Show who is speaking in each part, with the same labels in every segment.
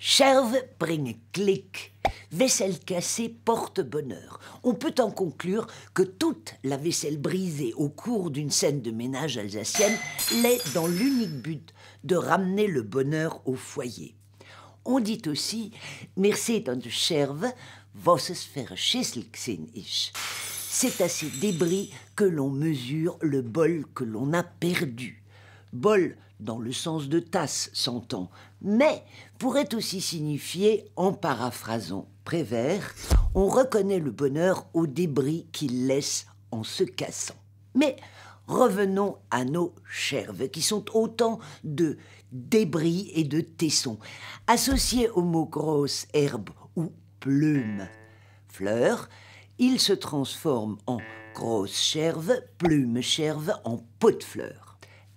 Speaker 1: Cherve bringe clic. Vaisselle cassée porte bonheur. On peut en conclure que toute la vaisselle brisée au cours d'une scène de ménage alsacienne l'est dans l'unique but de ramener le bonheur au foyer. On dit aussi Merci tant de Cherve, vos es C'est à ces débris que l'on mesure le bol que l'on a perdu. Bol dans le sens de tasse, s'entend, mais pourrait aussi signifier, en paraphrasant Prévert, on reconnaît le bonheur aux débris qu'il laisse en se cassant. Mais revenons à nos chèvres qui sont autant de débris et de tessons, associés au mot « grosse herbe » ou « plume-fleur », ils se transforment en grosse chèvre plume chèvre en pot de ».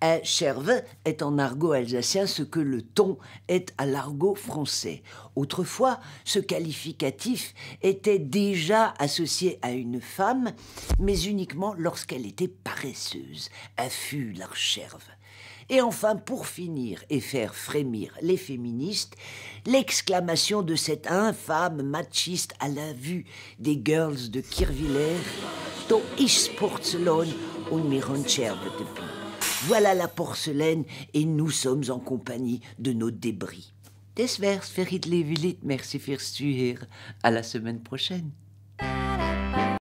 Speaker 1: Eh, cherve est en argot alsacien ce que le ton est à l'argot français. Autrefois, ce qualificatif était déjà associé à une femme, mais uniquement lorsqu'elle était paresseuse, affût la cherve. Et enfin, pour finir et faire frémir les féministes, l'exclamation de cette infâme machiste à la vue des girls de Kirviller, To ich sportslon und mir de voilà la porcelaine et nous sommes en compagnie de nos débris. vers, les Levilit, merci suire. À la semaine prochaine.